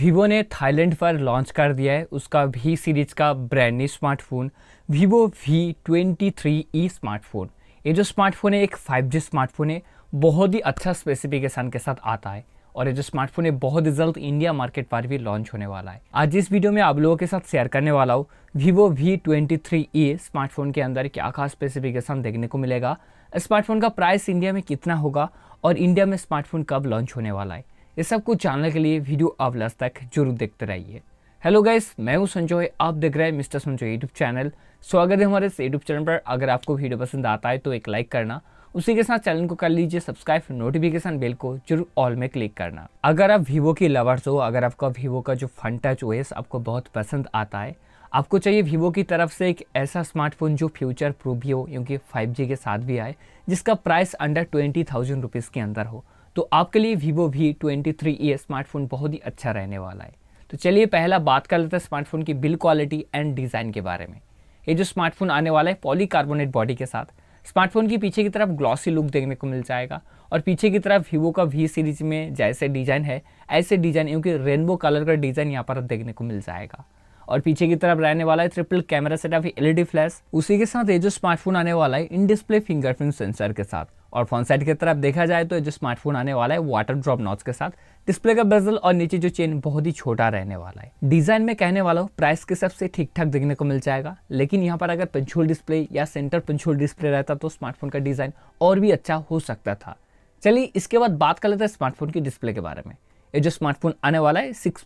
Vivo ने Thailand पर launch कर दिया है उसका वी सीरीज का brand new smartphone Vivo V twenty three E smartphone ये जो स्मार्टफोन है एक 5G स्मार्टफोन है बहुत ही अच्छा स्पेसिफिकेशन के साथ आता है और ये जो स्मार्टफोन है बहुत ही जल्द इंडिया मार्केट पर भी लॉन्च होने वाला है आज इस वीडियो में आप लोगों के साथ शेयर करने वाला हूँ Vivo V twenty three E smartphone के अंदर क्या खास स्पेसिफिकेशन देखने को मिलेगा स्मार्टफोन का प्राइस इंडिया में कितना होगा और इंडिया में स्मार्टफोन कब लॉन्च होने वाला है ये सब कुछ जानने के लिए वीडियो अब लास्ट तक जरूर देखते रहिए हेलो गाइस मैं हूं संजोय आप देख रहे हैं मिस्टर संजोय यूट्यूब चैनल स्वागत है हमारे इस यूट्यूब चैनल पर अगर आपको वीडियो पसंद आता है तो एक लाइक करना उसी के साथ चैनल को कर लीजिए सब्सक्राइब नोटिफिकेशन बेल को जरूर ऑल में क्लिक करना अगर आप वीवो के लवर्स हो अगर आपका वीवो का जो फन टच ओएस आपको बहुत पसंद आता है आपको चाहिए वीवो की तरफ से एक ऐसा स्मार्टफोन जो फ्यूचर प्रूफ भी हो क्योंकि 5G के साथ भी आए जिसका price under twenty thousand rupees के अंदर हो तो आपके लिए वीवो वी ट्वेंटी थ्री ये स्मार्टफोन बहुत ही अच्छा रहने वाला है तो चलिए पहला बात कर लेते हैं स्मार्टफोन की बिल क्वालिटी एंड डिज़ाइन के बारे में ये जो स्मार्टफोन आने वाला है पॉलीकार्बोनेट बॉडी के साथ स्मार्टफोन की पीछे की तरफ ग्लॉसी लुक देखने को मिल जाएगा और पीछे की तरफ वीवो का वी सीरीज में जैसे डिज़ाइन है ऐसे डिज़ाइन क्योंकि रेनबो कलर का डिज़ाइन यहाँ पर देखने को मिल जाएगा और पीछे की तरफ रहने वाला है triple camera setup LED flash उसी के साथ ये जो स्मार्टफोन आने वाला है इन डिस्प्ले फिंगरप्रिंट सेंसर के साथ और फ्रंट साइड की तरफ देखा जाए तो जो स्मार्टफोन आने वाला है वाटर ड्रॉप नॉच के साथ डिस्प्ले का बेजल और नीचे जो चेन बहुत ही छोटा रहने वाला है डिजाइन में कहने वाला हूँ प्राइस के सबसे ठीक ठाक देखने को मिल जाएगा लेकिन यहाँ पर अगर पंचोल डिस्प्ले या सेंटर पंचोल डिस्प्ले रहता तो स्मार्टफोन का डिजाइन और भी अच्छा हो सकता था चलिए इसके बाद बात कर लेते हैं स्मार्टफोन की डिस्प्ले के बारे में ये जो स्मार्टफोन आने वाला है six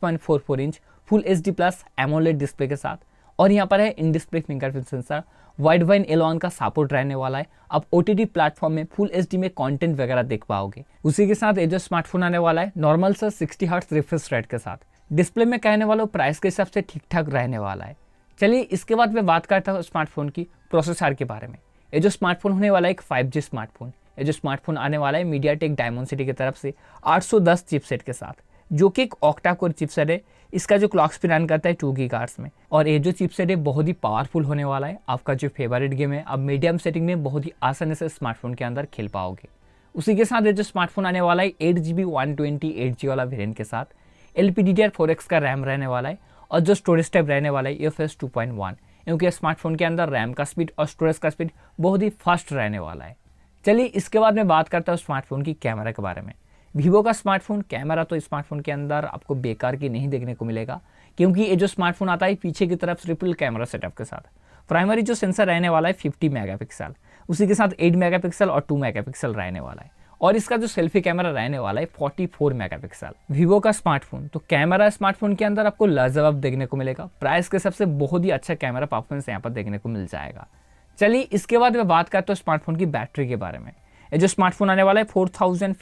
inch full H D plus AMOLED display के साथ और यहाँ पर है in display fingerprint sensor Widevine L one का सपोर्ट रहने वाला है आप ओ टी प्लेटफॉर्म में फुल एच में कंटेंट वगैरह देख पाओगे उसी के साथ ये जो स्मार्टफोन आने वाला है नॉर्मल सर 60 हर्ट्स रिफ्रेश रेट के साथ डिस्प्ले में कहने वालों प्राइस के हिसाब से ठीक ठाक रहने वाला है चलिए इसके बाद मैं बात करता हूँ स्मार्टफोन की प्रोसेसर के बारे में ये जो स्मार्टफोन होने वाला है एक फाइव स्मार्टफोन ये जो स्मार्टफोन आने वाला है मीडिया टेक डायमंड सिटी की तरफ से 810 चिपसेट के साथ जो कि एक ऑक्टा कोर चिपसेट है इसका जो क्लॉक स्पीड रन करता है टू की में और ये जो चिपसेट है बहुत ही पावरफुल होने वाला है आपका जो फेवरेट गेम है आप मीडियम सेटिंग में बहुत ही आसानी से स्मार्टफोन के अंदर खेल पाओगे उसी के साथ ये जो स्मार्टफोन आने वाला है eight G B one twenty eight G वाला वेरियंट के साथ L P D D R four X का रैम रहने वाला है और जो स्टोरेज टाइप रहने वाला है ये फेस टू पॉइंट वन क्योंकि स्मार्टफोन के अंदर रैम का स्पीड और स्टोरेज का स्पीड बहुत ही फास्ट रहने वाला है चलिए इसके बाद मैं बात करता हूँ स्मार्टफोन की कैमरा के बारे में वीवो का स्मार्टफोन कैमरा तो स्मार्टफोन के अंदर आपको बेकार की नहीं देखने को मिलेगा क्योंकि ये जो स्मार्टफोन आता है पीछे की तरफ ट्रिपल कैमरा सेटअप के साथ प्राइमरी जो सेंसर रहने वाला है फिफ्टी मेगा उसी के साथ एट मेगा और टू मेगा रहने वाला है और इसका जो सेल्फी कैमरा रहने वाला है 44 फोर वीवो का स्मार्टफोन तो कैमरा स्मार्टफोन के अंदर आपको लाजवाब देखने को मिलेगा प्राइस के सबसे बहुत ही अच्छा कैमरा परफॉर्मेंस यहाँ पर देखने को मिल जाएगा चलिए इसके बाद मैं बात करता हूँ स्मार्टफोन की बैटरी के बारे में जो स्मार्टफोन आने वाला है फोर थाउजेंड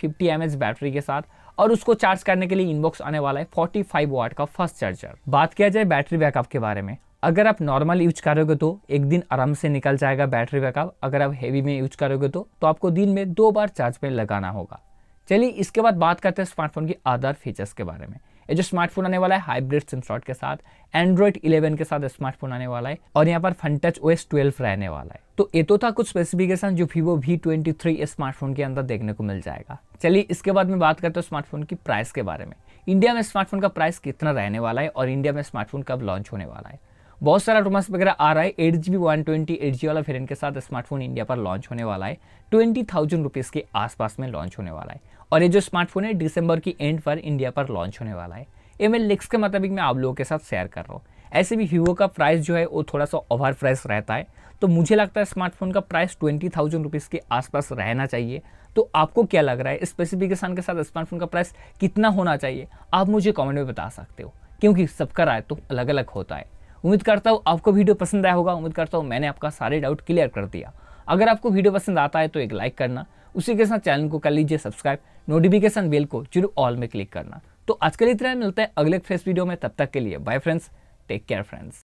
बैटरी के साथ और उसको चार्ज करने के लिए इनबॉक्स आने वाला है 45 वाट का फास्ट चार्जर बात किया जाए बैटरी बैकअप के बारे में अगर आप नॉर्मल यूज करोगे तो एक दिन आराम से निकल जाएगा बैटरी बैकअप अगर आप हेवी में यूज करोगे तो, तो आपको दिन में दो बार चार्ज पे लगाना होगा चलिए इसके बाद बात करते हैं स्मार्टफोन की अदर फीचर्स के बारे में ये जो स्मार्टफोन आने वाला है हाइब्रिड सिम स्लॉट के साथ एंड्रॉइड 11 के साथ स्मार्टफोन आने वाला है और यहाँ पर फनटच ओएस 12 रहने वाला है तो ये तो था कुछ स्पेसिफिकेशन जो Vivo V twenty three smartphone के अंदर देखने को मिल जाएगा चलिए इसके बाद में बात करते हैं स्मार्टफोन की प्राइस के बारे में इंडिया में स्मार्टफोन का प्राइस कितना रहने वाला है और इंडिया में स्मार्टफोन कब लॉन्च होने वाला है बहुत सारा रूमर्स वगैरह आ रहा है eight G B one twenty eight G वाला फेरेंट के साथ स्मार्टफोन इंडिया पर लॉन्च होने वाला है ट्वेंटी थाउजेंड रुपीज़ के आसपास में लॉन्च होने वाला है और ये जो स्मार्टफोन है दिसंबर की एंड पर इंडिया पर लॉन्च होने वाला है ये मैं लिक्स के मुताबिक मैं आप लोगों के साथ शेयर कर रहा हूँ ऐसे भी हीरो का प्राइस जो है वो थोड़ा सा ओवर प्राइस रहता है तो मुझे लगता है स्मार्टफोन का प्राइस ट्वेंटी थाउजेंड रुपीज़ के आसपास रहना चाहिए तो आपको क्या लग रहा है स्पेसिफिकेशन के साथ स्मार्टफोन का प्राइस कितना होना चाहिए आप मुझे कॉमेंट में बता सकते हो क्योंकि सबका राय तो अलग अलग होता है उम्मीद करता हूँ आपको वीडियो पसंद आया होगा उम्मीद करता हूँ मैंने आपका सारे डाउट क्लियर कर दिया अगर आपको वीडियो पसंद आता है तो एक लाइक करना उसी के साथ चैनल को कर लीजिए सब्सक्राइब नोटिफिकेशन बेल को जरूर ऑल में क्लिक करना तो आज के लिए इतना मिलता है अगले फ्रेश वीडियो में तब तक के लिए bye friends take care friends